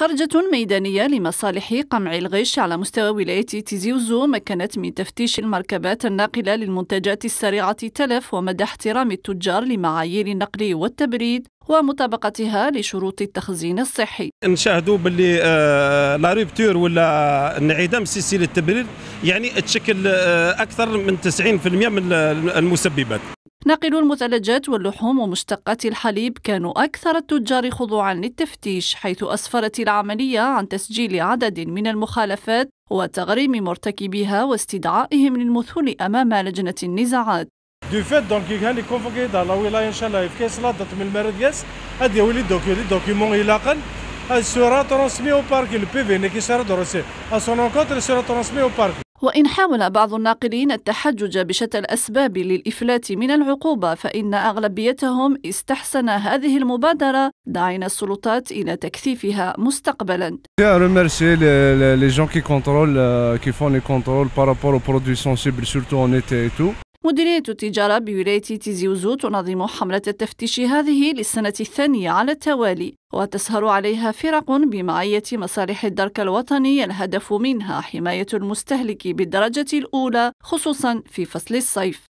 خرجة ميدانية لمصالح قمع الغش على مستوى ولاية تيزيوزو مكنت من تفتيش المركبات الناقلة للمنتجات السريعة تلف ومدى احترام التجار لمعايير النقل والتبريد ومطابقتها لشروط التخزين الصحي. نشاهدوا باللي آه، لا ريبتور ولا انعدام سلسله التبرير يعني تشكل آه، اكثر من 90% من المسببات. ناقل المثلجات واللحوم ومشتقات الحليب كانوا أكثر التجار خضوعا للتفتيش حيث أسفرت العملية عن تسجيل عدد من المخالفات وتغريم مرتكبيها واستدعائهم للمثول أمام لجنة النزاعات دو فيت دونك هاني كونفوكي دا لا ولايه ان شاء الله في كيس لادت من المردياس هاد يولي دوكي لي دوكيمون يلاقن سورا ترونسمي او بارك البي في ني كي سارا دروسي ا سون انكونتر سورا ترونسمي او بارك وإن حاول بعض الناقلين التحجج بشتى الأسباب للإفلات من العقوبة فإن أغلبيتهم استحسن هذه المبادرة داعين السلطات إلى تكثيفها مستقبلا. مديرية التجارة بولاية تيزي وزو تنظم حملة التفتيش هذه للسنة الثانية على التوالي وتسهر عليها فرق بمعية مصالح الدرك الوطني الهدف منها حماية المستهلك بالدرجة الأولى خصوصا في فصل الصيف